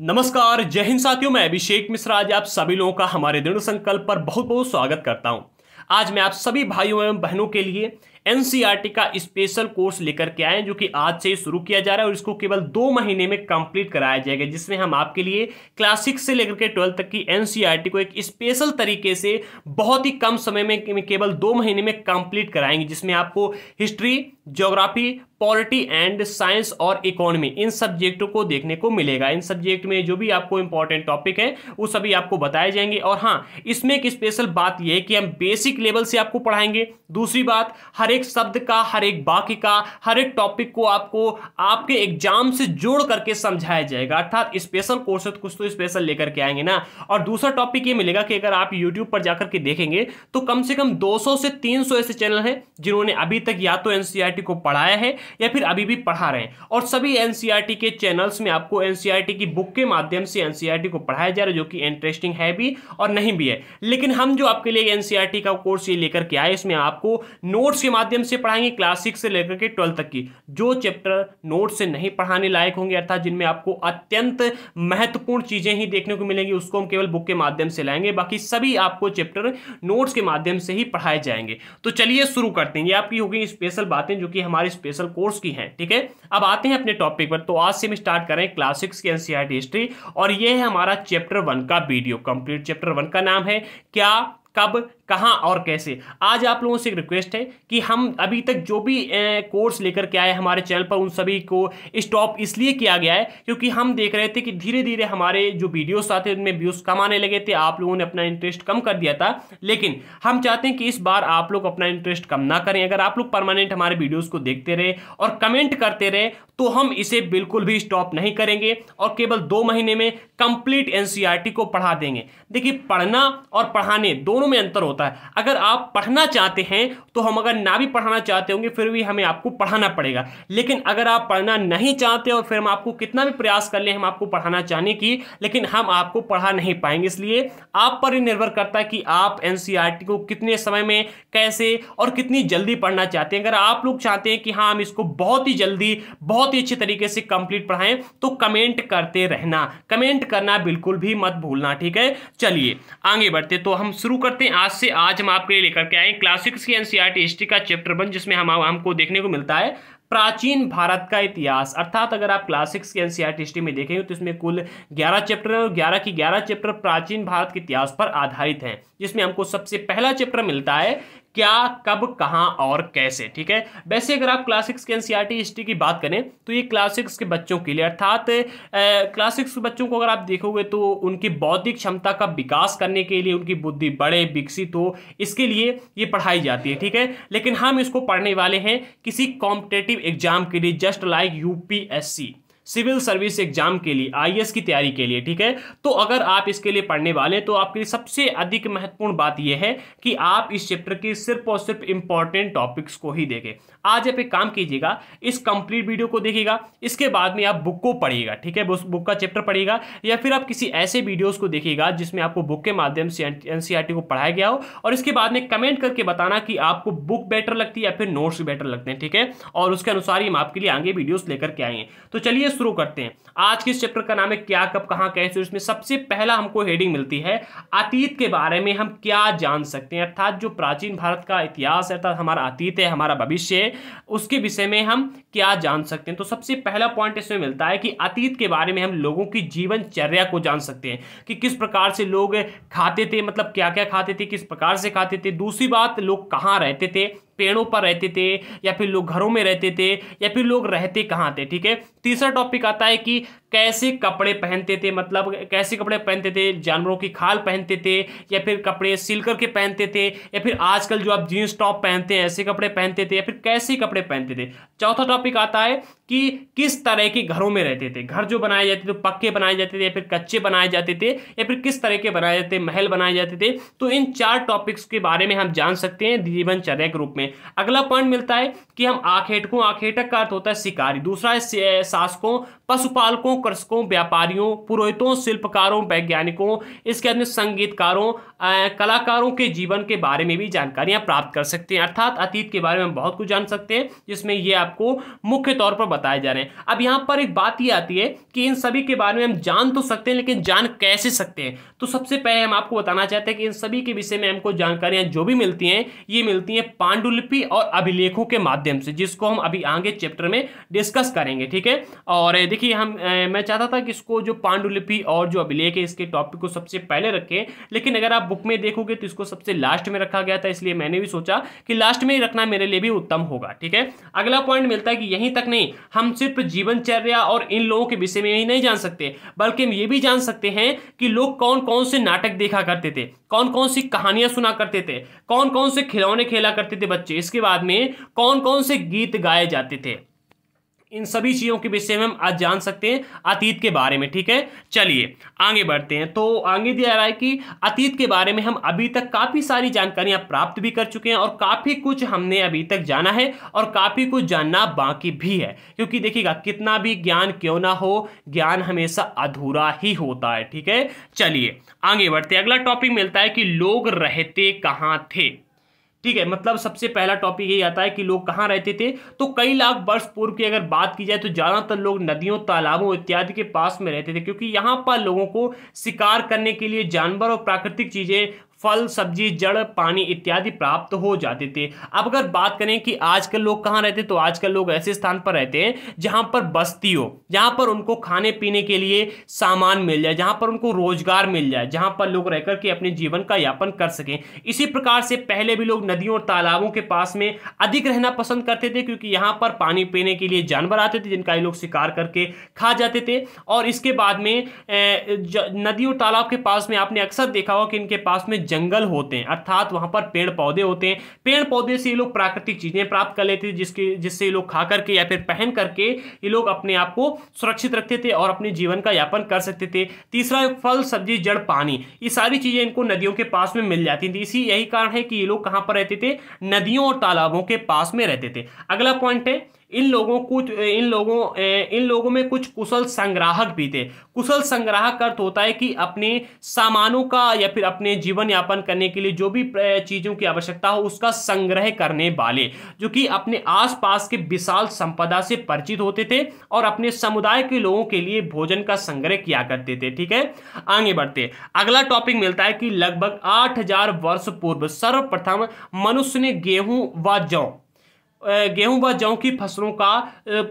नमस्कार जय हिंद साथियों मैं अभिषेक मिश्रा आज आप सभी लोगों का हमारे दृढ़ संकल्प पर बहुत बहुत स्वागत करता हूं आज मैं आप सभी भाइयों एवं बहनों के लिए एनसीईआरटी e का स्पेशल कोर्स लेकर के आए जो कि आज से शुरू किया जा रहा है और इसको केवल दो महीने में कंप्लीट कराया जाएगा जिसमें हम आपके लिए क्लास सिक्स से लेकर के ट्वेल्थ तक की एनसीईआरटी e को एक स्पेशल तरीके से बहुत ही कम समय में केवल दो महीने में कंप्लीट कराएंगे जिसमें आपको history geography polity and science और इकोनॉमी इन सब्जेक्टों को देखने को मिलेगा इन सब्जेक्ट में जो भी आपको इंपॉर्टेंट टॉपिक है वो सभी आपको बताए जाएंगे और हाँ इसमें एक स्पेशल बात यह है कि हम बेसिक लेवल से आपको पढ़ाएंगे दूसरी बात हर एक शब्द का हर एक वाक्य का हर एक टॉपिक को आपको आपके एग्जाम से जोड़ करके समझाया जाएगा अर्थात स्पेशल कोर्स कुछ तो स्पेशल लेकर के आएंगे ना और दूसरा टॉपिक ये मिलेगा कि अगर आप यूट्यूब पर जाकर के देखेंगे तो कम से कम दो से तीन ऐसे चैनल हैं जिन्होंने अभी तक या तो एनसीईआरटी e को पढ़ाया है या फिर अभी भी पढ़ा रहे हैं और सभी एन e के चैनल्स में आपको एन e की बुक के माध्यम से एन e को पढ़ाया जा रहा है जो कि इंटरेस्टिंग है भी और नहीं भी है लेकिन हम जो आपके लिए एन का कोर्स ये लेकर के आए इसमें आपको नोट्स के माध्यम से पढ़ाएंगे क्लासिक से लेकर के ट्वेल्थ तक की जो चैप्टर नोट से नहीं पढ़ाने लायक होंगे अर्थात जिनमें आपको अत्यंत महत्वपूर्ण चीजें ही देखने को मिलेंगी उसको हम केवल बुक के माध्यम से लाएंगे बाकी सभी आपको चैप्टर नोट्स के माध्यम से ही पढ़ाए जाएंगे तो चलिए शुरू करते हैं ये आपकी होगी स्पेशल बातें जो कि हमारे स्पेशल कोर्स की है ठीक है अब आते हैं अपने टॉपिक पर तो आज से हम स्टार्ट करें क्लासिक्स की एनसीआर हिस्ट्री e और यह है हमारा चैप्टर वन का वीडियो कंप्लीट चैप्टर वन का नाम है क्या कब कहाँ और कैसे आज आप लोगों से एक रिक्वेस्ट है कि हम अभी तक जो भी कोर्स लेकर के आए हमारे चैनल पर उन सभी को स्टॉप इस इसलिए किया गया है क्योंकि हम देख रहे थे कि धीरे धीरे हमारे जो वीडियोस आते उनमें व्यूज़ कम आने लगे थे आप लोगों ने अपना इंटरेस्ट कम कर दिया था लेकिन हम चाहते हैं कि इस बार आप लोग अपना इंटरेस्ट कम ना करें अगर आप लोग परमानेंट हमारे वीडियोज़ को देखते रहे और कमेंट करते रहे तो हम इसे बिल्कुल भी स्टॉप नहीं करेंगे और केवल दो महीने में कंप्लीट एनसीईआरटी e को पढ़ा देंगे देखिए पढ़ना और पढ़ाने दोनों दोनों में अंतर होता है अगर आप पढ़ना चाहते हैं तो हम अगर ना भी पढ़ाना चाहते होंगे फिर भी हमें आपको पढ़ाना पड़ेगा लेकिन अगर आप पढ़ना नहीं चाहते और फिर हम आपको कितना भी प्रयास कर लें हम आपको पढ़ाना चाहने की लेकिन हम आपको पढ़ा नहीं पाएंगे इसलिए आप पर ही निर्भर करता है कि आप एन e को कितने समय में कैसे और कितनी जल्दी पढ़ना चाहते हैं अगर आप लोग चाहते हैं कि हाँ हम इसको बहुत ही जल्दी बहुत ही अच्छे तरीके से कंप्लीट पढ़ाएं तो कमेंट करते रहना कमेंट करना बिल्कुल भी मत भूलना ठीक है चलिए आगे बढ़ते तो हम शुरू करते करते हैं आज से आज हम आपके लिए लेकर के आए क्लासिक्स की एनसीईआरटी हिस्ट्री e का चैप्टर वन जिसमें हम हमको देखने को मिलता है प्राचीन भारत का इतिहास अर्थात अगर आप क्लासिक्स की एनसीईआरटी हिस्ट्री e में देखेंगे तो इसमें कुल 11 चैप्टर हैं और 11 की 11 चैप्टर प्राचीन भारत के इतिहास पर आधारित हैं जिसमें हमको सबसे पहला चैप्टर मिलता है क्या कब कहाँ और कैसे ठीक है वैसे अगर आप क्लास सिक्स के एनसीईआरटी हिस्ट्री e की बात करें तो ये क्लास सिक्स के बच्चों के लिए अर्थात क्लास सिक्स के बच्चों को अगर आप देखोगे तो उनकी बौद्धिक क्षमता का विकास करने के लिए उनकी बुद्धि बढ़े विकसित हो इसके लिए ये पढ़ाई जाती है ठीक है लेकिन हम इसको पढ़ने वाले हैं किसी कॉम्पिटेटिव एग्जाम के लिए just like you civil service exam के लिए आई की तैयारी के लिए ठीक है तो अगर आप इसके लिए पढ़ने वाले हैं तो आपके लिए सबसे अधिक महत्वपूर्ण बात यह है कि आप इस चैप्टर के सिर्फ और सिर्फ इंपॉर्टेंट टॉपिक्स को ही देखें आज आप एक काम कीजिएगा इस कंप्लीट वीडियो को देखिएगा इसके बाद में आप बुक को पढ़िएगा ठीक है बुक का चैप्टर पढ़िएगा या फिर आप किसी ऐसे वीडियोज को देखिएगा जिसमें आपको बुक के माध्यम से एन e को पढ़ाया गया हो और इसके बाद में कमेंट करके बताना कि आपको बुक बेटर लगती है या फिर नोट्स बेटर लगते हैं ठीक है और उसके अनुसार ही हम आपके लिए आगे वीडियोज लेकर के आएंगे तो चलिए शुरू करते हैं आज के इस चैप्टर का नाम है क्या कब कहाँ कैसे उसमें सबसे पहला हमको हेडिंग मिलती है अतीत के बारे में हम क्या जान सकते हैं अर्थात जो प्राचीन भारत का इतिहास है अर्थात हमारा अतीत है हमारा भविष्य है उसके विषय में हम क्या जान सकते हैं तो सबसे पहला पॉइंट इसमें मिलता है कि अतीत के बारे में हम लोगों की जीवनचर्या को जान सकते हैं कि किस प्रकार से लोग खाते थे मतलब क्या क्या खाते थे किस प्रकार से खाते थे दूसरी बात लोग कहाँ रहते थे पेड़ों पर रहते थे या फिर लोग घरों में रहते थे या फिर लोग रहते कहाँ थे ठीक है तीसरा टॉपिक आता है कि कैसे कपड़े पहनते थे मतलब कैसे कपड़े पहनते थे जानवरों की खाल पहनते थे या फिर कपड़े सिल करके पहनते थे या फिर आजकल जो आप जीन्स टॉप पहनते हैं ऐसे कपड़े पहनते थे या फिर कैसे कपड़े पहनते थे चौथा टॉपिक आता है कि किस तरह के घरों में रहते थे घर जो बनाए जाते थे तो पक्के बनाए जाते थे या फिर कच्चे बनाए जाते थे या फिर किस तरह के बनाए जाते महल बनाए जाते थे तो इन चार टॉपिक्स के बारे में हम जान सकते हैं जीवनचर्या के रूप में अगला पॉइंट मिलता है कि हम आखेटकों आखेटक का अर्थ तो होता है शिकारी दूसरा है शासकों पशुपालकों कृषकों व्यापारियों पुरोहितों शिल्पकारों वैज्ञानिकों इसके अंदर संगीतकारों कलाकारों के जीवन के बारे में भी जानकारियां प्राप्त कर सकते हैं अर्थात अतीत के बारे में बहुत कुछ जान सकते हैं जिसमें ये आपको मुख्य तौर पर बताए जा रहे हैं अब यहाँ पर एक बात ये आती है कि इन सभी के बारे में हम जान तो सकते हैं लेकिन जान कैसे सकते हैं तो सबसे पहले हम आपको बताना चाहते हैं कि इन सभी के विषय में हमको जानकारियां जो भी मिलती हैं ये मिलती हैं पांडुलिपि और अभिलेखों के माध्यम माध्यम से जिसको हम अभी आगे चैप्टर में डिस्कस करेंगे ठीक है और देखिए हम मैं चाहता था कि इसको जो पांडुलिपि और जो अभिलेख है इसके टॉपिक को सबसे पहले रखें लेकिन अगर आप बुक में देखोगे तो इसको सबसे लास्ट में रखा गया था इसलिए मैंने भी सोचा कि लास्ट में ही रखना मेरे लिए भी उत्तम होगा ठीक है अगला पॉइंट मिलता है कि यहीं तक नहीं हम सिर्फ जीवनचर्या और इन लोगों के विषय में ही नहीं जान सकते बल्कि हम ये भी जान सकते हैं कि लोग कौन कौन से नाटक देखा करते थे कौन कौन सी कहानियां सुना करते थे कौन कौन से खिलौने खेला करते थे बच्चे इसके बाद में कौन कौन से गीत गाए जाते थे इन सभी चीज़ों के विषय में हम आज जान सकते हैं अतीत के बारे में ठीक है चलिए आगे बढ़ते हैं तो आगे दिया जा रहा है कि अतीत के बारे में हम अभी तक काफ़ी सारी जानकारियां प्राप्त भी कर चुके हैं और काफ़ी कुछ हमने अभी तक जाना है और काफ़ी कुछ जानना बाकी भी है क्योंकि देखिएगा कितना भी ज्ञान क्यों ना हो ज्ञान हमेशा अधूरा ही होता है ठीक है चलिए आगे बढ़ते अगला टॉपिक मिलता है कि लोग रहते कहाँ थे ठीक है मतलब सबसे पहला टॉपिक यही आता है कि लोग कहाँ रहते थे तो कई लाख वर्ष पूर्व की अगर बात की जाए तो ज़्यादातर लोग नदियों तालाबों इत्यादि के पास में रहते थे क्योंकि यहाँ पर लोगों को शिकार करने के लिए जानवर और प्राकृतिक चीज़ें फल सब्जी जड़ पानी इत्यादि प्राप्त हो जाते थे अब अगर बात करें कि आजकल लोग कहाँ रहते तो आजकल लोग ऐसे स्थान पर रहते हैं जहाँ पर बस्ती हो जहाँ पर उनको खाने पीने के लिए सामान मिल जाए जहाँ पर उनको रोजगार मिल जाए जहाँ पर लोग रहकर के अपने जीवन का यापन कर सकें इसी प्रकार से पहले भी लोग नदियों और तालाबों के पास में अधिक रहना पसंद करते थे क्योंकि यहाँ पर पानी पीने के लिए जानवर आते थे जिनका ये लोग शिकार करके खा जाते थे और इसके बाद में नदी और तालाब के पास में आपने अक्सर देखा हो कि इनके पास में जंगल होते हैं अर्थात वहां पर पेड़ पौधे होते हैं पेड़ पौधे से ये लोग प्राकृतिक चीजें प्राप्त कर लेते थे जिसके जिससे ये लोग खा करके या फिर पहन करके ये लोग अपने आप को सुरक्षित रखते थे और अपने जीवन का यापन कर सकते थे तीसरा फल सब्जी जड़ पानी ये सारी चीजें इनको नदियों के पास में मिल जाती थी इसी यही कारण है कि ये लोग कहाँ पर रहते थे नदियों और तालाबों के पास में रहते थे अगला पॉइंट है इन लोगों कुछ इन लोगों इन लोगों में कुछ कुशल संग्राहक भी थे कुशल संग्राहक अर्थ होता है कि अपने सामानों का या फिर अपने जीवन यापन करने के लिए जो भी चीज़ों की आवश्यकता हो उसका संग्रह करने वाले जो कि अपने आसपास के विशाल संपदा से परिचित होते थे और अपने समुदाय के लोगों के लिए भोजन का संग्रह किया करते थे ठीक है आगे बढ़ते अगला टॉपिक मिलता है कि लगभग आठ वर्ष पूर्व सर्वप्रथम मनुष्य ने गेहूं व जौ गेहूं व जौ की फसलों का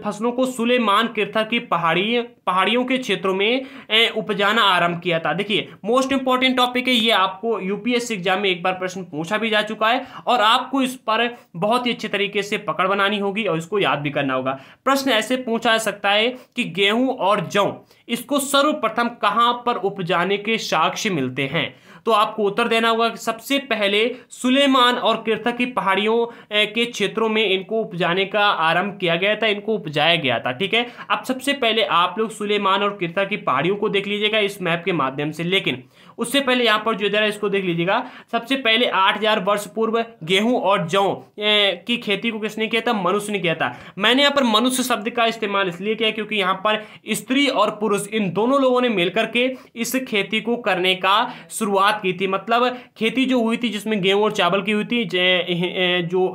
फसलों को सुलेमान किरथा की पहाड़ी पहाड़ियों के क्षेत्रों में उपजाना आरंभ किया था देखिए मोस्ट इंपॉर्टेंट टॉपिक है ये आपको यूपीएससी एग्जाम में एक बार प्रश्न पूछा भी जा चुका है और आपको इस पर बहुत ही अच्छे तरीके से पकड़ बनानी होगी और इसको याद भी करना होगा प्रश्न ऐसे पूछा जा सकता है कि गेहूं और जौ इसको सर्वप्रथम कहाँ पर उपजाने के साक्ष्य मिलते हैं तो आपको उत्तर देना होगा कि सबसे पहले सुलेमान और किरथा की पहाड़ियों के क्षेत्रों में इनको उपजाने का आरंभ किया गया था इनको उपजाया गया था ठीक है अब सबसे पहले आप लोग सुलेमान और किरथा की पहाड़ियों को देख लीजिएगा इस मैप के माध्यम से लेकिन उससे पहले यहाँ पर जो जरा इसको देख लीजिएगा सबसे पहले आठ हजार वर्ष पूर्व गेहूं और जौ की खेती को किसने किया था मनुष्य ने किया था मैंने यहाँ पर मनुष्य शब्द का इस्तेमाल इसलिए किया क्योंकि यहाँ पर स्त्री और पुरुष इन दोनों लोगों ने मिलकर के इस खेती को करने का शुरुआत की थी मतलब खेती जो हुई थी जिसमें गेहूँ और चावल की हुई थी जो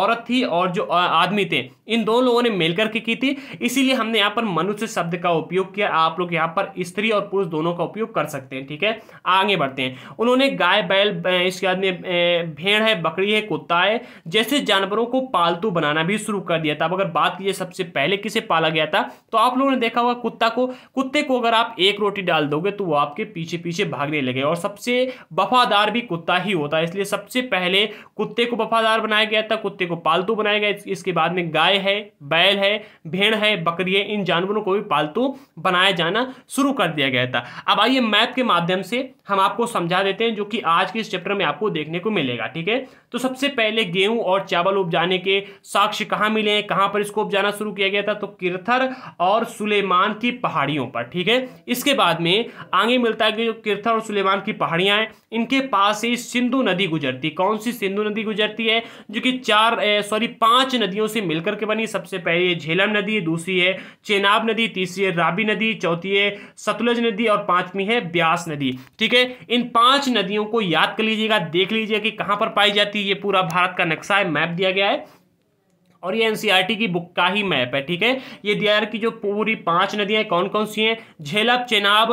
औरत थी और जो आदमी थे इन दोनों लोगों ने मिलकर के की थी इसीलिए हमने यहाँ पर मनुष्य शब्द का उपयोग किया आप लोग यहाँ पर स्त्री और पुरुष दोनों का उपयोग कर सकते हैं ठीक है आगे बढ़ते हैं उन्होंने गाय बैल इसके बाद में भेड़ है बकरी है कुत्ता है जैसे जानवरों को पालतू बनाना भी शुरू कर दिया था अब अगर बात कीजिए सबसे पहले किसे पाला गया था तो आप लोगों ने देखा होगा कुत्ता को कुत्ते को अगर आप एक रोटी डाल दोगे तो वो आपके पीछे पीछे भागने लगे और सबसे वफादार भी कुत्ता ही होता है इसलिए सबसे पहले कुत्ते को वफादार बनाया गया था कुत्ते को पालतू बनाया गया इसके बाद में गाय है बैल है भेड़ है बकरी है इन जानवरों को भी पालतू बनाया जाना शुरू कर दिया गया था अब आइए मैप के माध्यम से हम आपको समझा देते हैं जो कि आज के इस चैप्टर में आपको देखने को मिलेगा ठीक है तो सबसे पहले गेहूं और चावल उपजाने के साक्ष्य कहाँ मिले हैं कहाँ पर इसको उपजाना शुरू किया गया था तो किरथर और सुलेमान की पहाड़ियों पर ठीक है इसके बाद में आगे मिलता है कि जो किरथर और सुलेमान की पहाड़ियाँ हैं इनके पास ही सिंधु नदी गुजरती कौन सी सिंधु नदी गुजरती है जो कि चार सॉरी पांच नदियों से मिलकर के बनी सबसे पहली झेलम नदी दूसरी है चेनाब नदी तीसरी है राबी नदी चौथी है सतलुज नदी और पांचवी है ब्यास नदी ठीक है इन पांच नदियों को याद कर लीजिएगा देख लीजिएगा कि कहाँ पर पाई जाती है ये पूरा भारत का नक्शा है मैप दिया गया है और ये एनसीईआरटी e की बुक का ही मैप है ठीक है ये दियार की जो पूरी पांच नदियां कौन कौन सी हैं झेलम चेनाब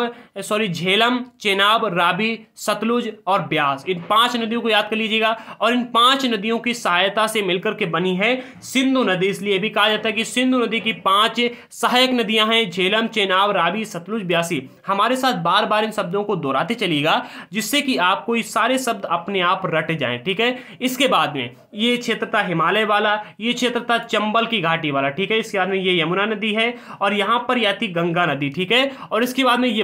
सॉरी झेलम चेनाब राबी सतलुज और ब्यास इन पांच नदियों को याद कर लीजिएगा और इन पांच नदियों की सहायता से मिलकर के बनी है सिंधु नदी इसलिए भी कहा जाता है कि सिंधु नदी की पांच सहायक नदियां हैं झेलम चेनाब राबी सतलुज ब्यासी हमारे साथ बार बार इन शब्दों को दोहराते चलिएगा जिससे कि आपको ये सारे शब्द अपने आप रट जाए ठीक है इसके बाद में ये क्षेत्र था हिमालय वाला ये क्षेत्र तथा चंबल की घाटी वाला ठीक है इसके बाद में ये यमुना नदी है और यहाँ पर यह आती गंगा नदी ठीक है और इसके बाद में ये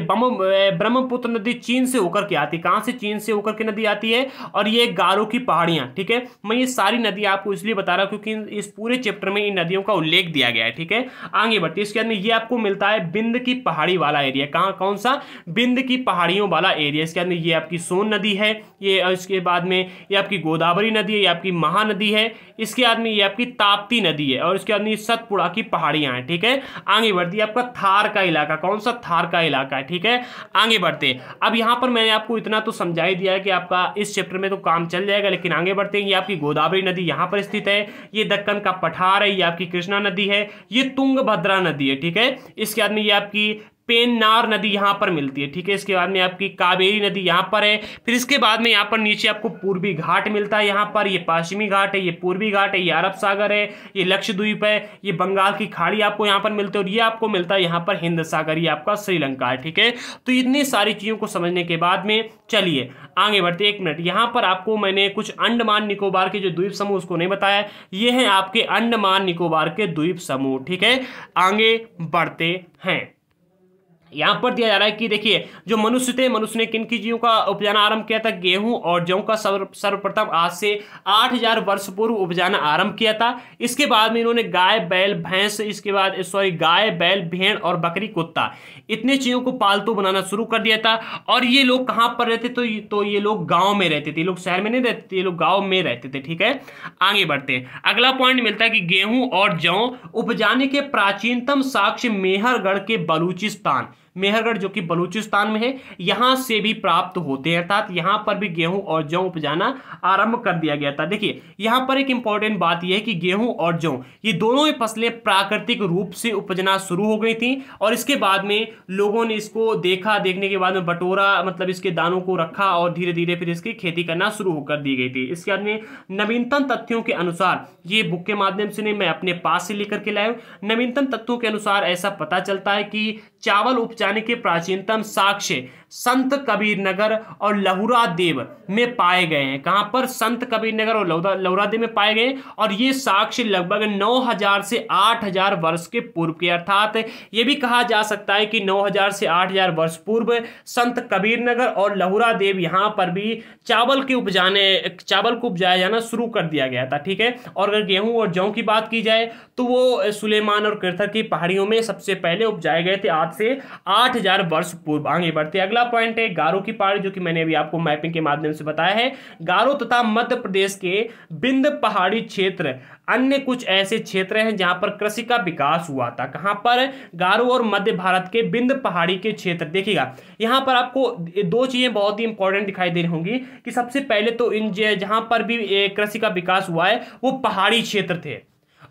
ब्रह्मपुत्र नदी चीन से होकर के आती कहाँ से चीन से होकर के नदी आती है और ये गारो की पहाड़ियाँ ठीक है मैं ये सारी नदी आपको इसलिए बता रहा हूँ क्योंकि इस पूरे चैप्टर में इन नदियों का उल्लेख दिया गया है ठीक है आगे बढ़ते इसके बाद में ये आपको मिलता है बिंद की पहाड़ी वाला एरिया कहाँ कौन सा बिंद की पहाड़ियों वाला एरिया इसके बाद में ये आपकी सोन नदी है ये इसके बाद में ये आपकी गोदावरी नदी है ये आपकी महानदी है इसके बाद में ये आपकी ताप ताप्ती नदी है और इसके अंदर सतपुड़ा की पहाड़ियां हैं ठीक है आगे बढ़ती है आपका थार का इलाका कौन सा थार का इलाका है ठीक है आगे बढ़ते अब यहां पर मैंने आपको इतना तो समझा ही दिया है कि आपका इस चैप्टर में तो काम चल जाएगा लेकिन आगे बढ़ते हैं ये आपकी गोदावरी नदी यहां पर स्थित है ये दक्कन का पठार है ये आपकी कृष्णा नदी है ये तुंगभद्रा नदी है ठीक है इसके बाद में ये आपकी पेन्नार नदी यहाँ पर मिलती है ठीक है इसके बाद में आपकी कावेरी नदी यहाँ पर है फिर इसके बाद में यहाँ पर नीचे आपको पूर्वी घाट मिलता है यहाँ पर ये पश्चिमी घाट है ये पूर्वी घाट है ये अरब सागर है ये लक्षद्वीप है ये बंगाल की खाड़ी आपको यहाँ पर मिलती है और ये आपको मिलता है यहाँ पर हिंद सागर ये आपका श्रीलंका है ठीक है तो इतनी सारी चीज़ों को समझने के बाद में चलिए आगे बढ़ते एक मिनट यहाँ पर आपको मैंने कुछ अंडमान निकोबार के जो द्वीप समूह उसको नहीं बताया ये हैं आपके अंडमान निकोबार के द्वीप समूह ठीक है आगे बढ़ते हैं यहाँ पर दिया जा रहा है कि देखिए जो मनुष्य थे मनुष्य ने किन किन चीज़ों का उपजाना आरंभ किया था गेहूं और जौ का सर्वप्रथम आज से आठ हजार वर्ष पूर्व उपजाना आरंभ किया था इसके बाद में इन्होंने गाय बैल भैंस इसके बाद सॉरी गाय बैल भेड़ और बकरी कुत्ता इतने चीज़ों को पालतू बनाना शुरू कर दिया था और ये लोग कहाँ पर रहते तो तो ये लोग गाँव में रहते थे ये लोग शहर में नहीं रहते थे ये लोग गाँव में रहते थे ठीक है आगे बढ़ते हैं अगला पॉइंट मिलता है कि गेहूं और जौ उपजाने के प्राचीनतम साक्ष्य मेहरगढ़ के बलूचिस्तान मेहरगढ़ जो कि बलूचिस्तान में है यहाँ से भी प्राप्त होते हैं अर्थात यहाँ पर भी गेहूँ और जौ उपजाना आरंभ कर दिया गया था देखिए यहाँ पर एक इम्पॉर्टेंट बात यह है कि गेहूँ और जौ ये दोनों ही फसलें प्राकृतिक रूप से उपजना शुरू हो गई थी और इसके बाद में लोगों ने इसको देखा देखने के बाद में बटोरा मतलब इसके दानों को रखा और धीरे धीरे फिर इसकी खेती करना शुरू कर दी गई थी इसके बाद में नवीनतम तथ्यों के अनुसार ये बुक के माध्यम से नहीं मैं अपने पास से लेकर के लाया हूँ नवीनतम तथ्यों के अनुसार ऐसा पता चलता है कि चावल उपजाने के प्राचीनतम साक्ष्य संत कबीर नगर और लहुरा देव में पाए गए हैं कहाँ पर संत कबीर नगर और लहुरा देव में पाए गए और ये साक्ष्य लगभग 9000 से 8000 वर्ष के पूर्व के अर्थात ये भी कहा जा सकता है कि 9000 से 8000 वर्ष पूर्व संत कबीर नगर और लहुरा देव यहाँ पर भी चावल के उपजाने चावल को उपजाया जाना शुरू कर दिया गया था ठीक है और अगर गेहूँ और जौ की बात की जाए तो वो सुलेमान और किरथर की पहाड़ियों में सबसे पहले उपजाए गए थे आज से आठ वर्ष पूर्व आगे बढ़ते अगला पॉइंट है गारो की पहाड़ी जो कि मैंने अभी आपको मैपिंग के माध्यम से बताया है गारो तथा मध्य प्रदेश के बिंद पहाड़ी क्षेत्र अन्य कुछ ऐसे क्षेत्र हैं जहां पर कृषि का विकास हुआ था कहां पर गारो और मध्य भारत के बिंद पहाड़ी के क्षेत्र देखिएगा यहां पर आपको दो चीजें बहुत ही इंपॉर्टेंट दिखाई दे रही होंगी कि सबसे पहले तो इन जहां पर भी कृषि का विकास हुआ है वो पहाड़ी क्षेत्र थे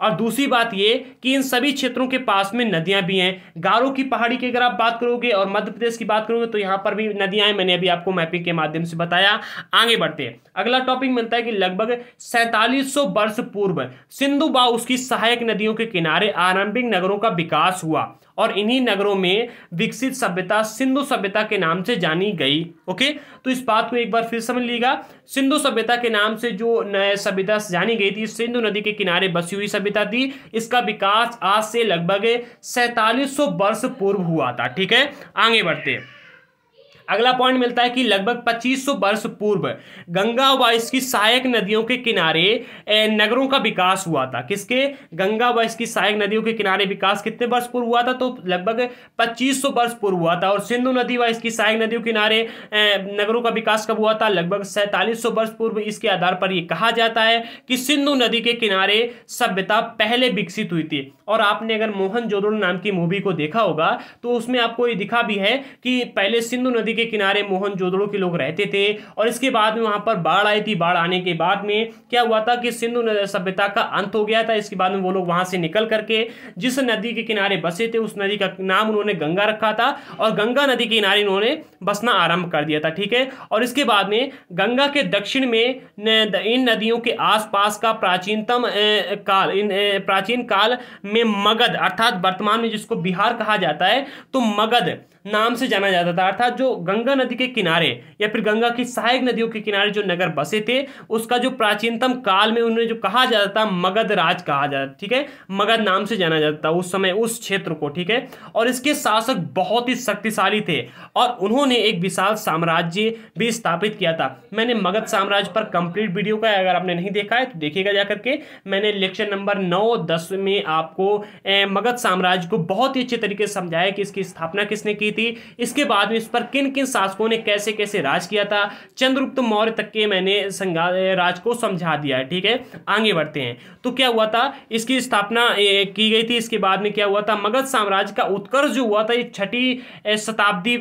और दूसरी बात ये कि इन सभी क्षेत्रों के पास में नदियां भी हैं गारो की पहाड़ी की अगर आप बात करोगे और मध्य प्रदेश की बात करोगे तो यहाँ पर भी नदियां हैं मैंने अभी आपको मैपिंग के माध्यम से बताया आगे बढ़ते हैं अगला टॉपिक मिलता है कि लगभग सैंतालीस वर्ष पूर्व सिंधु व उसकी सहायक नदियों के किनारे आरंभिक नगरों का विकास हुआ और इन्हीं नगरों में विकसित सभ्यता सिंधु सभ्यता के नाम से जानी गई ओके तो इस बात को एक बार फिर समझ लीजिएगा सिंधु सभ्यता के नाम से जो नए सभ्यता जानी गई थी सिंधु नदी के किनारे बसी हुई सभ्यता थी इसका विकास आज से लगभग सैतालीस वर्ष पूर्व हुआ था ठीक है आगे बढ़ते हैं अगला पॉइंट मिलता है कि लगभग 2500 वर्ष पूर्व गंगा व इसकी सहायक नदियों के किनारे नगरों का विकास हुआ था किसके गंगा व इसकी सहायक नदियों के किनारे विकास कितने वर्ष पूर्व हुआ था तो लगभग 2500 वर्ष पूर्व हुआ था और सिंधु नदी व इसकी सहायक नदियों के किनारे नगरों का विकास कब हुआ था लगभग सैंतालीस वर्ष पूर्व इसके आधार पर यह कहा जाता है कि सिंधु नदी के किनारे सभ्यता पहले विकसित हुई थी और आपने अगर मोहन जोदड़ो नाम की मूवी को देखा होगा तो उसमें आपको ये दिखा भी है कि पहले सिंधु नदी के किनारे मोहन जोदड़ो के लोग रहते थे और इसके बाद में वहाँ पर बाढ़ आई थी बाढ़ आने के बाद में क्या हुआ था कि सिंधु सभ्यता का अंत हो गया था इसके बाद में वो लोग वहाँ से निकल करके जिस नदी के किनारे बसे थे उस नदी का नाम उन्होंने गंगा रखा था और गंगा नदी के किनारे उन्होंने बसना आरम्भ कर दिया था ठीक है और इसके बाद में गंगा के दक्षिण में इन नदियों के आसपास का प्राचीनतम काल इन प्राचीन काल में मगध अर्थात वर्तमान में जिसको बिहार कहा जाता है तो मगध नाम से जाना जाता था अर्थात जो गंगा नदी के किनारे या फिर गंगा की सहायक नदियों के किनारे जो नगर बसे थे उसका जो प्राचीनतम काल में उन्हें जो कहा जाता था मगध राज कहा जाता ठीक है मगध नाम से जाना जाता था उस समय उस क्षेत्र को ठीक है और इसके शासक बहुत ही शक्तिशाली थे और उन्होंने एक विशाल साम्राज्य भी स्थापित किया था मैंने मगध साम्राज्य पर कंप्लीट वीडियो का अगर आपने नहीं देखा है तो देखिएगा जाकर के मैंने लेक्चर नंबर नौ दस में आपको मगध साम्राज्य को बहुत ही अच्छे तरीके से समझाया कि इसकी स्थापना किसने की की थी इसके बाद में इस पर किन किन शासकों ने कैसे कैसे राज किया था चंद्रगुप्त मौर्य तक के मैंने राज को समझा दिया है ठीक है आगे बढ़ते हैं तो क्या हुआ था इसकी स्थापना की गई थी इसके बाद में क्या हुआ था मगध साम्राज्य का उत्कर्ष जो हुआ था ये छठी शताब्दी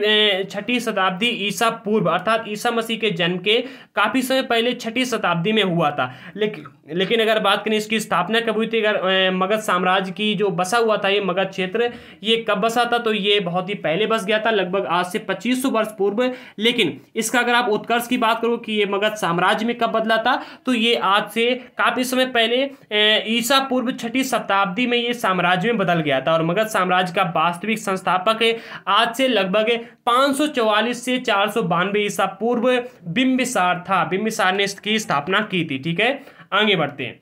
छठी शताब्दी ईसा पूर्व अर्थात ईसा मसीह के जन्म के काफ़ी समय पहले छठी शताब्दी में हुआ था लेकिन लेकिन अगर बात करें इसकी स्थापना कब हुई थी अगर मगध साम्राज्य की जो बसा हुआ था ये मगध क्षेत्र ये कब बसा था तो ये बहुत ही पहले बस बस गया था लगभग आज से 2500 वर्ष पूर्व लेकिन इसका अगर आप उत्कर्ष की बात करो कि ये मगध साम्राज्य में कब बदला था तो ये आज से काफी समय पहले ईसा पूर्व छठी शताब्दी में ये साम्राज्य में बदल गया था और मगध साम्राज्य का वास्तविक संस्थापक आज से लगभग 544 से चार ईसा पूर्व बिम्बिसार था बिम्बिसार ने इसकी स्थापना की थी ठीक है आगे बढ़ते हैं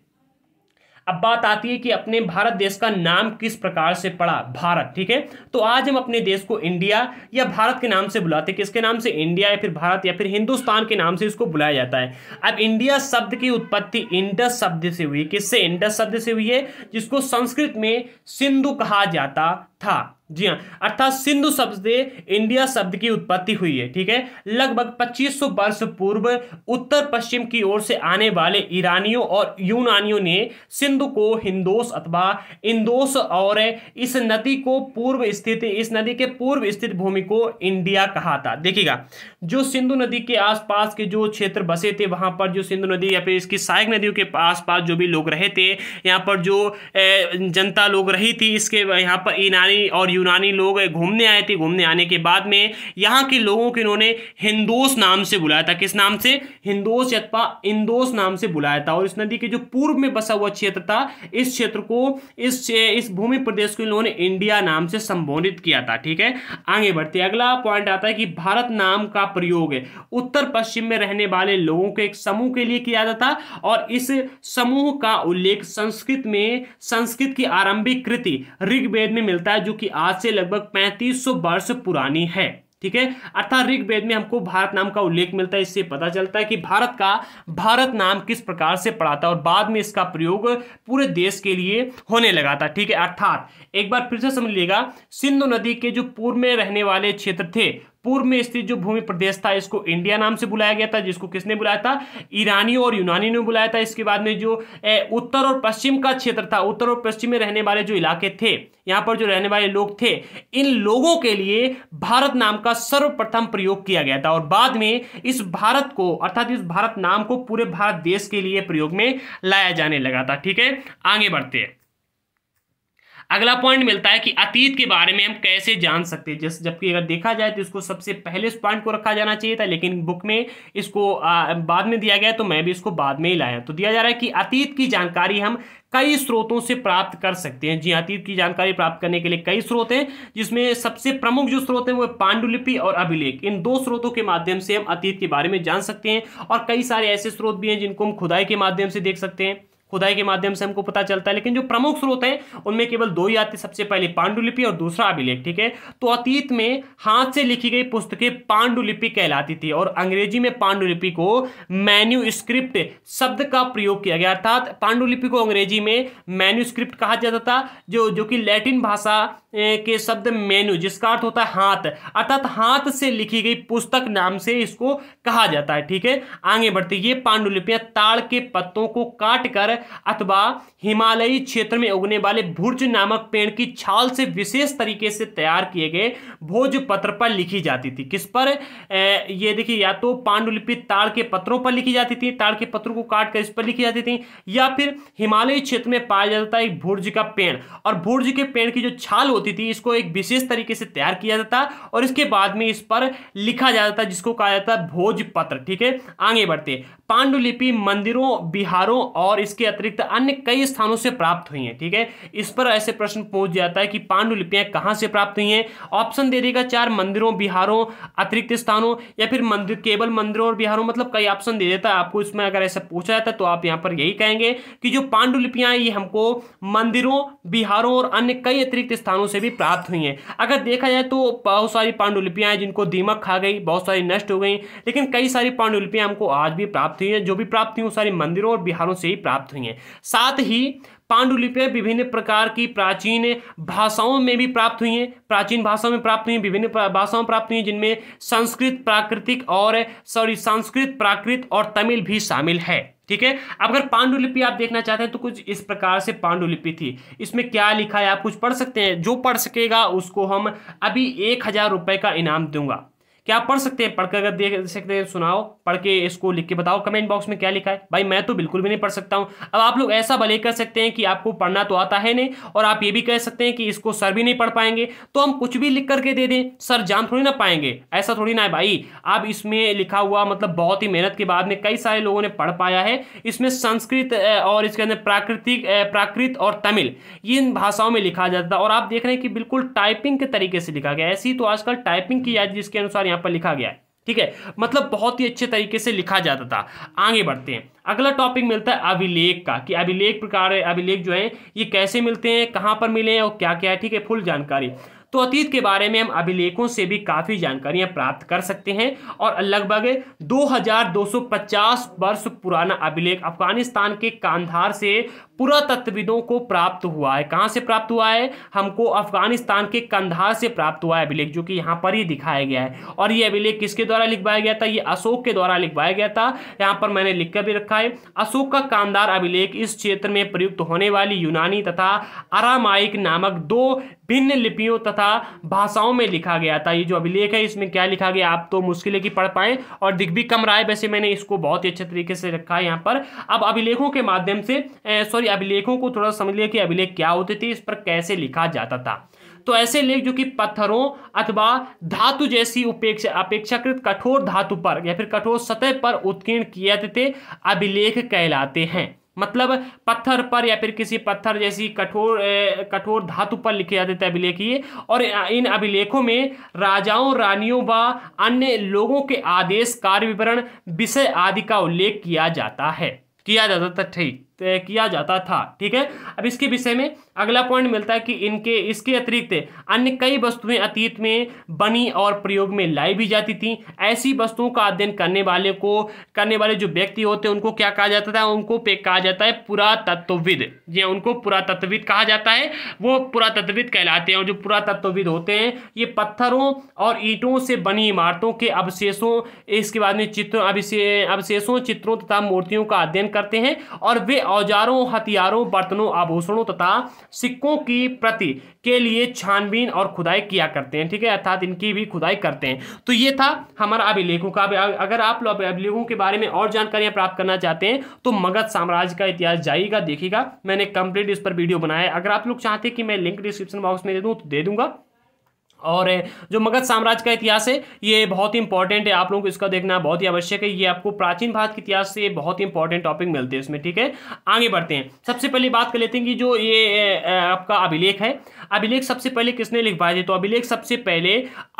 अब बात आती है कि अपने भारत देश का नाम किस प्रकार से पड़ा भारत ठीक है तो आज हम अपने देश को इंडिया या भारत के नाम से बुलाते किसके नाम से इंडिया या फिर भारत या फिर हिंदुस्तान के नाम से इसको बुलाया जाता है अब इंडिया शब्द की उत्पत्ति इंडस शब्द से हुई किससे इंडस शब्द से हुई है जिसको संस्कृत में सिंधु कहा जाता था जी हाँ अर्थात सिंधु शब्द से इंडिया शब्द की उत्पत्ति हुई है ठीक है लगभग 2500 वर्ष पूर्व उत्तर पश्चिम की ओर से आने वाले ईरानियों और यूनानियों ने सिंधु को हिंदोस अथवा इंदोस और इस नदी को पूर्व स्थित इस नदी के पूर्व स्थित भूमि को इंडिया कहा था देखिएगा जो सिंधु नदी के आसपास के जो क्षेत्र बसे थे वहां पर जो सिंधु नदी या फिर इसकी सहायक नदियों के आसपास जो भी लोग रहे थे यहाँ पर जो जनता लोग रही थी इसके यहाँ पर ईरानी और यूनानी लोग घूमने आए थे घूमने आने के बाद में यहाँ के लोगों को इन्होंने हिंदोस नाम से बुलाया था किस नाम से हिंदोस यथपा इंदोस नाम से बुलाया था और इस नदी के जो पूर्व में बसा हुआ क्षेत्र था इस क्षेत्र को इस इस भूमि प्रदेश को इन्होंने इंडिया नाम से संबोधित किया था ठीक है आगे बढ़ते अगला पॉइंट आता है कि भारत नाम का प्रयोग उत्तर पश्चिम में रहने वाले लोगों के एक समूह के लिए किया जाता और इस समूह का उल्लेख संस्कृत में संस्कृत की आरंभिक कृति ऋग्वेद में मिलता है जो कि आज आज से लगभग 3500 वर्ष पुरानी है ठीक है अर्थात ऋग्वेद में हमको भारत नाम का उल्लेख मिलता है इससे पता चलता है कि भारत का भारत नाम किस प्रकार से पड़ा था और बाद में इसका प्रयोग पूरे देश के लिए होने लगा था ठीक है अर्थात एक बार फिर से समझ लीजिएगा सिंधु नदी के जो पूर्व में रहने वाले क्षेत्र थे पूर्व में स्थित जो भूमि प्रदेश था इसको इंडिया नाम से बुलाया गया था जिसको किसने बुलाया था ईरानी और यूनानी ने बुलाया था इसके बाद में जो उत्तर और पश्चिम का क्षेत्र था उत्तर और पश्चिम में रहने वाले जो इलाके थे यहाँ पर जो रहने वाले लोग थे इन लोगों के लिए भारत नाम का सर्वप्रथम प्रयोग किया गया था और बाद में इस भारत को अर्थात इस भारत नाम को पूरे भारत देश के लिए प्रयोग में लाया जाने लगा था ठीक है आगे बढ़ते हैं अगला पॉइंट मिलता है कि अतीत के बारे में हम कैसे जान सकते हैं जैसे जबकि अगर देखा जाए तो इसको सबसे पहले इस पॉइंट को रखा जाना चाहिए था लेकिन बुक में इसको आ, बाद में दिया गया तो मैं भी इसको बाद में ही लाया तो दिया जा रहा है कि अतीत की जानकारी हम कई स्रोतों से प्राप्त कर सकते हैं जी हाँ, अतीत की जानकारी प्राप्त करने के लिए कई स्रोत हैं जिसमें सबसे प्रमुख जो स्रोत हैं वो पांडुलिपि और अभिलेख इन दो स्रोतों के माध्यम से हम अतीत के बारे में जान सकते हैं और कई सारे ऐसे स्रोत भी हैं जिनको हम खुदाई के माध्यम से देख सकते हैं खुदाई के माध्यम से हमको पता चलता है लेकिन जो प्रमुख स्रोत हैं उनमें केवल दो ही आते सबसे पहले पांडुलिपि और दूसरा अभिलेख ठीक है तो अतीत में हाथ से लिखी गई पुस्तकें पांडुलिपि कहलाती थी और अंग्रेजी में पांडुलिपि को मेन्यू शब्द का प्रयोग किया गया अर्थात पांडुलिपि को अंग्रेजी में मेन्यू कहा जाता था जो जो कि लैटिन भाषा के शब्द मेन्यू जिसका अर्थ होता है हाथ अर्थात हाथ से लिखी गई पुस्तक नाम से इसको कहा जाता है ठीक है आगे बढ़ते ये पांडुलिपियां ताड़ के पत्तों को काट कर अथवा हिमालयी क्षेत्र में उगने वाले भुर्ज नामक पेड़ की छाल से विशेष तरीके से तैयार किए गए भोज पत्र पर लिखी जाती थी किस पर ए, ये देखिए या तो पांडुलिपि ताड़ के पत्रों पर लिखी जाती थी ताड़ के पत्रों को काट कर इस पर लिखी जाती थी या फिर हिमालयी क्षेत्र में पाया जाता था एक भुर्ज का पेड़ और भुर्ज के पेड़ की जो छाल होती थी इसको एक विशेष तरीके से तैयार किया जाता और इसके बाद में इस पर लिखा जाता था जिसको कहा जाता भोज पत्र ठीक है आगे बढ़ते पांडुलिपि मंदिरों बिहारों और इसके अतिरिक्त अन्य कई स्थानों से प्राप्त हुई हैं ठीक है इस पर ऐसे प्रश्न पूछ जाता है कि पांडुलिपियां कहां से प्राप्त हुई हैं ऑप्शन दे देगा चार मंदिरों बिहारों अतिरिक्त स्थानों या फिर मंदिर केवल मंदिरों और बिहारों मतलब कई ऑप्शन दे देता है आपको इसमें अगर ऐसा पूछा जाता है तो आप यहां पर यही कहेंगे कि जो पांडुलिपियां ये हमको मंदिरों बिहारों और अन्य कई अतिरिक्त स्थानों से भी प्राप्त हुई हैं अगर देखा जाए तो बहुत सारी पांडुलिपियां हैं जिनको दीमक खा गई बहुत सारी नष्ट हो गई लेकिन कई सारी पांडुलिपियां हमको आज भी प्राप्त हुई हैं जो भी प्राप्त हुई वो सारी मंदिरों और बिहारों से ही प्राप्त हुई जाती हैं साथ ही पांडुलिपियाँ विभिन्न प्रकार की प्राचीन भाषाओं में भी प्राप्त हुई हैं प्राचीन भाषाओं में प्राप्त हुई हैं विभिन्न भाषाओं में प्राप्त हुई हैं जिनमें संस्कृत प्राकृतिक और सॉरी संस्कृत प्राकृत और तमिल भी शामिल है ठीक है अब अगर पांडुलिपि आप देखना चाहते हैं तो कुछ इस प्रकार से पांडुलिपि थी इसमें क्या लिखा है आप कुछ पढ़ सकते हैं जो पढ़ सकेगा उसको हम अभी एक हजार रुपये का इनाम दूंगा क्या पढ़ सकते हैं पढ़कर अगर देख सकते हैं सुनाओ पढ़ के इसको लिख के बताओ कमेंट बॉक्स में क्या लिखा है भाई मैं तो बिल्कुल भी नहीं पढ़ सकता हूँ अब आप लोग ऐसा भले कर सकते हैं कि आपको पढ़ना तो आता है नहीं और आप ये भी कह सकते हैं कि इसको सर भी नहीं पढ़ पाएंगे तो हम कुछ भी लिख करके दे दें सर जान थोड़ी ना पाएंगे ऐसा थोड़ी ना है भाई आप इसमें लिखा हुआ मतलब बहुत ही मेहनत के बाद में कई सारे लोगों ने पढ़ पाया है इसमें संस्कृत और इसके अंदर प्राकृतिक प्राकृत और तमिल इन भाषाओं में लिखा जाता था और आप देख रहे हैं कि बिल्कुल टाइपिंग के तरीके से लिखा गया ऐसी तो आजकल टाइपिंग की जाती है जिसके अनुसार यहाँ पर लिखा गया है ठीक है मतलब बहुत ही अच्छे तरीके से लिखा जाता था आगे बढ़ते हैं अगला टॉपिक मिलता है अभिलेख का कि अभिलेख प्रकार अभिलेख जो है ये कैसे मिलते हैं कहाँ पर मिले हैं और क्या क्या है ठीक है फुल जानकारी तो अतीत के बारे में हम अभिलेखों से भी काफ़ी जानकारियाँ प्राप्त कर सकते हैं और लगभग 2250 वर्ष पुराना अभिलेख अफगानिस्तान के कांधार से पुरातत्वविदों को प्राप्त हुआ है कहाँ से प्राप्त हुआ है हमको अफगानिस्तान के कंधार से प्राप्त हुआ है अभिलेख जो कि यहाँ पर ही दिखाया गया है और ये अभिलेख किसके द्वारा लिखवाया गया था ये अशोक के द्वारा लिखवाया गया था यहाँ पर मैंने लिख कर भी रखा है अशोक का कांधार अभिलेख इस क्षेत्र में प्रयुक्त होने वाली यूनानी तथा अरामाइक नामक दो भिन्न लिपियों तथा था भाषाओं में लिखा गया था ये जो अभिलेख है इसमें क्या लिखा गया आप तो मुश्किल है कि पढ़ पाएँ और दिख भी कम रहा है वैसे मैंने इसको बहुत ही अच्छे तरीके से रखा है यहाँ पर अब अभिलेखों के माध्यम से सॉरी अभिलेखों को थोड़ा समझ लिया कि अभिलेख क्या होते थे इस पर कैसे लिखा जाता था तो ऐसे लेख जो कि पत्थरों अथवा धातु जैसी उपेक्षा अपेक्षाकृत कठोर धातु पर या फिर कठोर सतह पर उत्कीर्ण किए जाते थे अभिलेख कहलाते हैं मतलब पत्थर पर या फिर किसी पत्थर जैसी कठोर कठोर धातु पर लिखे जाते थे अभिलेखीय और इन अभिलेखों में राजाओं रानियों व अन्य लोगों के आदेश कार्य विवरण विषय आदि का उल्लेख किया जाता है किया जाता था ठीक किया जाता था ठीक है अब इसके विषय में अगला पॉइंट मिलता है कि इनके इसके अतिरिक्त अन्य कई वस्तुएं अतीत में बनी और प्रयोग में लाई भी जाती थी ऐसी वस्तुओं का अध्ययन करने वाले को करने वाले जो व्यक्ति होते हैं उनको क्या कहा जाता था उनको पे कहा जाता है पुरातत्वविद जी उनको पुरातत्वविद कहा जाता है वो पुरातत्वविद कहलाते हैं और जो पुरातत्वविद होते हैं ये पत्थरों और ईंटों से बनी इमारतों के अवशेषों इसके बाद में चित्र अवशेषों चित्रों तथा मूर्तियों का अध्ययन करते हैं और वे औजारों हथियारों बर्तनों आभूषणों तथा सिक्कों की प्रति के लिए छानबीन और खुदाई किया करते हैं ठीक है अर्थात इनकी भी खुदाई करते हैं तो ये था हमारा अभिलेखों का अगर आप अभिलेखों के बारे में और जानकारियां प्राप्त करना चाहते हैं तो मगध साम्राज्य का इतिहास जाइएगा देखिएगा मैंने कंप्लीट इस पर वीडियो बनाया है अगर आप लोग चाहते हैं कि मैं लिंक डिस्क्रिप्शन बॉक्स में दे दूँ तो दे दूंगा और जो मगध साम्राज्य का इतिहास है ये बहुत ही इंपॉर्टेंट है आप लोगों को इसका देखना बहुत ही आवश्यक है ये आपको प्राचीन भारत के इतिहास से बहुत ही इंपॉर्टेंट टॉपिक मिलते हैं इसमें ठीक है आगे बढ़ते हैं सबसे पहले बात कर लेते हैं कि जो ये आपका अभिलेख है अभिलेख सबसे पहले किसने लिखवाए थे तो अभिलेख सबसे पहले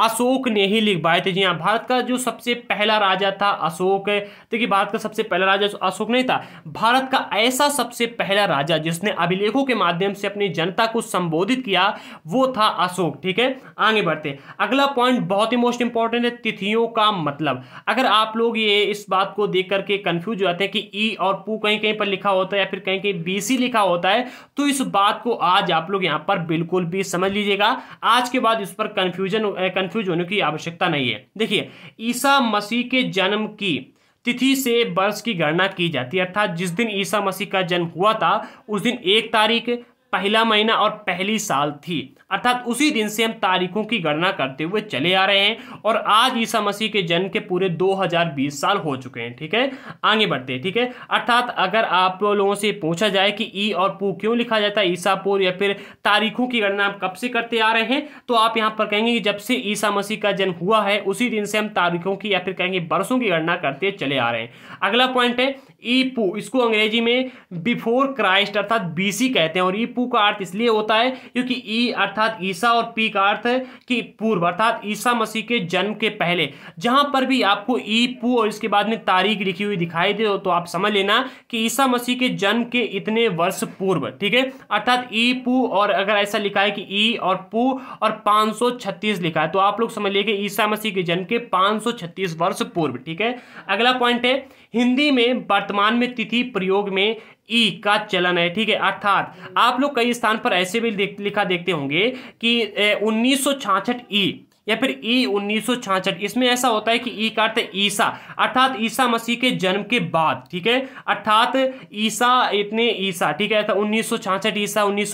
अशोक ने ही लिखवाए थे जी हाँ भारत का जो सबसे पहला राजा था अशोक देखिए भारत का सबसे पहला राजा अशोक नहीं था भारत का ऐसा सबसे पहला राजा जिसने अभिलेखों के माध्यम से अपनी जनता को संबोधित किया वो था अशोक ठीक है आगे बढ़ते अगला पॉइंट बहुत ही मोस्ट इंपॉर्टेंट है तिथियों का मतलब अगर आप लोग ये इस बात को देख करके कंफ्यूज हो जाते हैं कि ई और पू कहीं कहीं पर लिखा होता है या फिर कहीं कहीं बीसी लिखा होता है तो इस बात को आज आप लोग यहां पर बिल्कुल बिल्कुल भी समझ लीजिएगा आज के बाद इस पर कंफ्यूजन कंफ्यूज होने की आवश्यकता नहीं है देखिए ईसा मसीह के जन्म की तिथि से वर्ष की गणना की जाती है अर्थात जिस दिन ईसा मसीह का जन्म हुआ था उस दिन एक तारीख पहला महीना और पहली साल थी अर्थात उसी दिन से हम तारीखों की गणना करते हुए चले आ रहे हैं और आज ईसा मसीह के जन्म के पूरे 2020 साल हो चुके हैं ठीक है आगे बढ़ते हैं ठीक है अर्थात अगर आप लोगों से पूछा जाए कि ई और पू क्यों लिखा जाता है ईसा ईसापुर या फिर तारीखों की गणना हम कब से करते आ रहे हैं तो आप यहाँ पर कहेंगे कि जब से ईसा मसीह का जन्म हुआ है उसी दिन से हम तारीखों की या फिर कहेंगे बरसों की गणना करते चले आ रहे हैं अगला पॉइंट है ईपू इसको अंग्रेजी में बिफोर क्राइस्ट अर्थात बीसी कहते हैं और ईपू का अर्थ इसलिए होता है क्योंकि ई अर्थात ईसा और पी का अर्थ है कि पूर्व अर्थात ईसा मसीह के जन्म के पहले जहां पर भी आपको ईपू और इसके बाद में तारीख लिखी हुई दिखाई दे तो आप समझ लेना कि ईसा मसीह के जन्म के इतने वर्ष पूर्व ठीक है अर्थात ई पू और अगर ऐसा लिखा है कि ई और पू और 536 लिखा है तो आप लोग समझ लीजिए ईसा मसीह के जन्म के 536 वर्ष पूर्व ठीक है अगला पॉइंट है हिंदी में बर्त वर्तमान में तिथि प्रयोग में ई का चलन है ठीक है अर्थात आप लोग कई स्थान पर ऐसे भी देख, लिखा देखते होंगे कि उन्नीस ई या फिर ई उन्नीस इसमें ऐसा होता है कि ई का अर्थ ईसा अर्थात ईसा मसीह के जन्म के बाद ठीक है अर्थात ईसा इतने ईसा ठीक है सौ छाछठ ईसा उन्नीस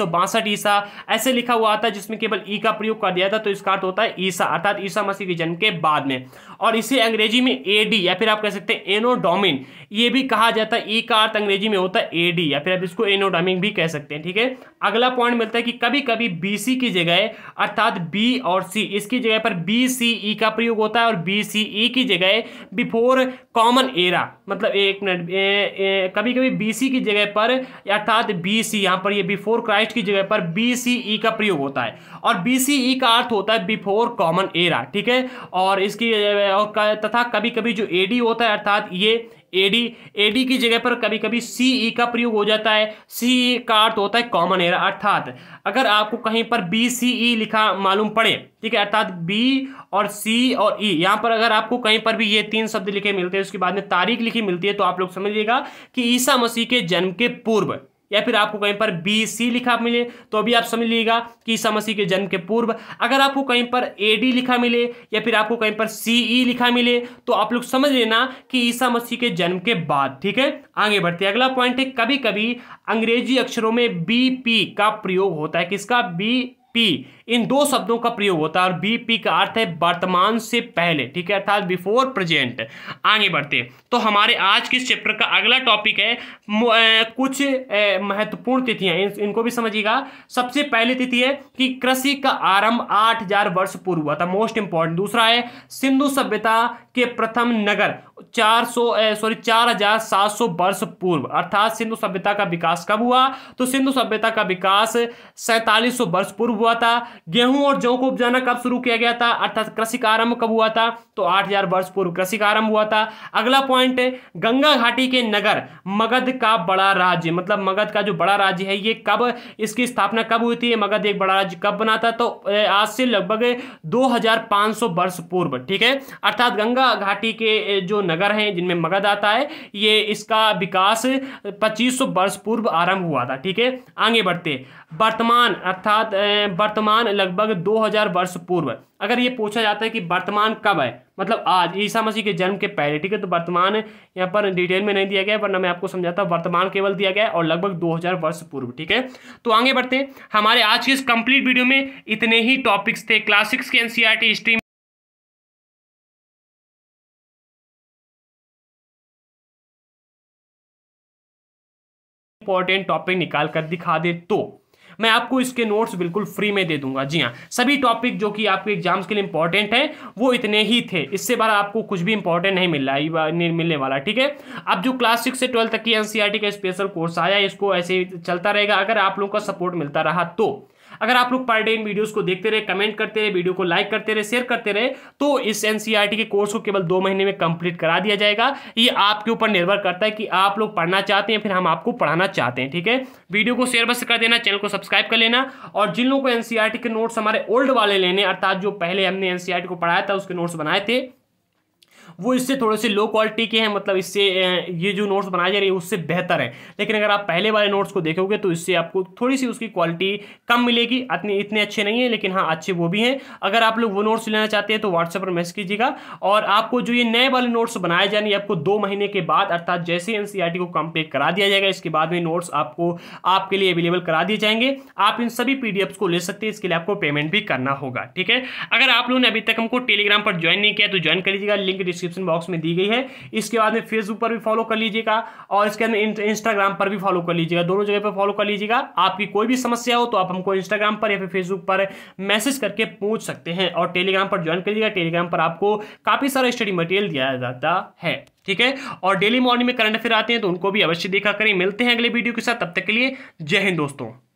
ईसा ऐसे लिखा हुआ था जिसमें केवल ई का प्रयोग कर दिया था तो इसका अर्थ होता है ईसा अर्थात ईसा मसीह के जन्म के बाद में और इसे अंग्रेजी में ए डी या फिर आप कह सकते हैं एनोडोमिन ये भी कहा जाता है ई e का अर्थ अंग्रेजी में होता है ए डी या फिर आप इसको एनोडोमिन भी कह सकते हैं ठीक है अगला पॉइंट मिलता है कि कभी कभी बी सी की जगह अर्थात बी और सी इसकी जगह पर बी सी ई का प्रयोग होता है और बी सी ई की जगह बिफोर कॉमन एरा मतलब एक मिनट कभी कभी बी सी की जगह पर अर्थात बी सी यहाँ पर ये बिफोर क्राइस्ट की जगह पर बी सी ई का प्रयोग होता है और बी सी ई का अर्थ होता है बिफोर कॉमन एरा ठीक है और इसकी और तथा कभी कभी जो एडी होता है अर्थात ये एडी एडी की जगह पर कभी कभी सीई का प्रयोग हो जाता है सीई e का अर्थ होता है कॉमन एरा अर्थात अगर आपको कहीं पर बी सी ई लिखा मालूम पड़े ठीक है अर्थात बी और सी और ई e, यहाँ पर अगर आपको कहीं पर भी ये तीन शब्द लिखे मिलते हैं उसके बाद में तारीख लिखी मिलती है तो आप लोग समझिएगा कि ईसा मसीह के जन्म के पूर्व या फिर आपको कहीं पर बी सी लिखा मिले तो अभी आप समझ लीजिएगा कि ईसा मसीह के जन्म के पूर्व अगर आपको कहीं पर ए डी लिखा मिले या फिर आपको कहीं पर सी ई e लिखा मिले तो आप लोग समझ लेना कि ईसा मसीह के जन्म के बाद ठीक है आगे बढ़ते हैं अगला पॉइंट है कभी कभी अंग्रेजी अक्षरों में बी पी का प्रयोग होता है किसका बी पी इन दो शब्दों का प्रयोग होता है और बीपी का अर्थ है वर्तमान से पहले ठीक है अर्थात बिफोर प्रेजेंट आगे बढ़ते तो हमारे आज के चैप्टर का अगला टॉपिक है कुछ महत्वपूर्ण तिथियां इन, इनको भी समझिएगा सबसे पहली तिथि है कि कृषि का आरंभ हजार वर्ष पूर्व हुआ था मोस्ट इंपॉर्टेंट दूसरा है सिंधु सभ्यता के प्रथम नगर चार सौ सॉरी चार हजार सात सौ वर्ष पूर्व अर्थात सिंधु सभ्यता का विकास कब हुआ तो सिंधु सभ्यता का विकास सैतालीस सौ वर्ष पूर्व हुआ था गेहूं और जौ को उपजाना कब शुरू किया गया था अर्थात कृषि का आरंभ कब हुआ था तो 8000 वर्ष पूर्व कृषि का आरंभ हुआ था अगला पॉइंट गंगा घाटी के नगर मगध का बड़ा राज्य मतलब मगध का जो बड़ा राज्य है ये कब इसकी स्थापना कब हुई थी मगध एक बड़ा राज्य कब बना था तो आज से लगभग दो वर्ष पूर्व ठीक है अर्थात गंगा घाटी के जो नगर हैं जिनमें मगध आता है ये इसका विकास पच्चीस वर्ष पूर्व आरंभ हुआ था ठीक है आगे बढ़ते वर्तमान अर्थात वर्तमान वर्तमान लगभग 2000 वर्ष पूर्व अगर ये पूछा जाता है कि वर्तमान कब है मतलब आज ईसा मसीह के जन्म के पहले ठीक है तो वर्तमान यहाँ पर डिटेल में नहीं दिया गया वरना मैं आपको समझाता वर्तमान केवल दिया गया और लगभग 2000 वर्ष पूर्व ठीक है तो आगे बढ़ते हमारे आज के इस कंप्लीट वीडियो में इतने ही टॉपिक्स थे क्लासिक्स के एनसीआर हिस्ट्री इंपॉर्टेंट टॉपिक निकाल कर दिखा दे तो मैं आपको इसके नोट्स बिल्कुल फ्री में दे दूंगा जी हाँ सभी टॉपिक जो कि आपके एग्जाम्स के लिए इंपॉर्टेंट हैं वो इतने ही थे इससे बार आपको कुछ भी इंपॉर्टेंट नहीं मिल रहा है मिलने वाला ठीक है अब जो क्लास सिक्स से ट्वेल्थ तक की एनसीईआरटी e का स्पेशल कोर्स आया इसको ऐसे चलता रहेगा अगर आप लोगों का सपोर्ट मिलता रहा तो अगर आप लोग पर डे इन वीडियोज़ को देखते रहे कमेंट करते रहे वीडियो को लाइक करते रहे शेयर करते रहे तो इस एन e के कोर्स को केवल दो महीने में कंप्लीट करा दिया जाएगा ये आपके ऊपर निर्भर करता है कि आप लोग पढ़ना चाहते हैं फिर हम आपको पढ़ाना चाहते हैं ठीक है वीडियो को शेयर बस कर देना चैनल को सब्सक्राइब कर लेना और जिन लोगों को एनसीआरटी e के नोट्स हमारे ओल्ड वाले लेने अर्थात जो पहले हमने एनसीआरटी e को पढ़ाया था उसके नोट्स बनाए थे वो इससे थोड़े से लो क्वालिटी के हैं मतलब इससे ये जो नोट्स बनाई जा रही है उससे बेहतर है लेकिन अगर आप पहले वाले नोट्स को देखोगे तो इससे आपको थोड़ी सी उसकी क्वालिटी कम मिलेगी इतने इतने अच्छे नहीं है लेकिन हाँ अच्छे वो भी हैं अगर आप लोग वो नोट्स लेना चाहते हैं तो व्हाट्सएप पर मैसेज कीजिएगा और आपको जो ये नए वाले नोट्स बनाए जाने आपको दो महीने के बाद अर्थात जैसे एन e को कंप्लीट करा दिया जाएगा इसके बाद में नोट्स आपको आपके लिए अवेलेबल करा दिए जाएंगे आप इन सभी पी को ले सकते हैं इसके लिए आपको पेमेंट भी करना होगा ठीक है अगर आप लोगों ने अभी तक हमको टेलीग्राम पर ज्वाइन नहीं किया तो ज्वाइन कर लीजिएगा लिंक डिस्क्रिप्शन बॉक्स में दी गई है इसके बाद में फेसबुक पर भी फॉलो कर लीजिएगा और इसके बाद इंस्टाग्राम पर भी फॉलो कर लीजिएगा दोनों जगह पर फॉलो कर लीजिएगा आपकी कोई भी समस्या हो तो आप हमको इंस्टाग्राम पर या फिर फेसबुक पर मैसेज करके पूछ सकते हैं और टेलीग्राम पर ज्वाइन कर लीजिएगा टेलीग्राम पर आपको काफ़ी सारा स्टडी मटेरियल दिया जाता है ठीक है और डेली मॉर्निंग में करंट अफेयर आते हैं तो उनको भी अवश्य देखा करें मिलते हैं अगले वीडियो के साथ तब तक के लिए जय हिंद दोस्तों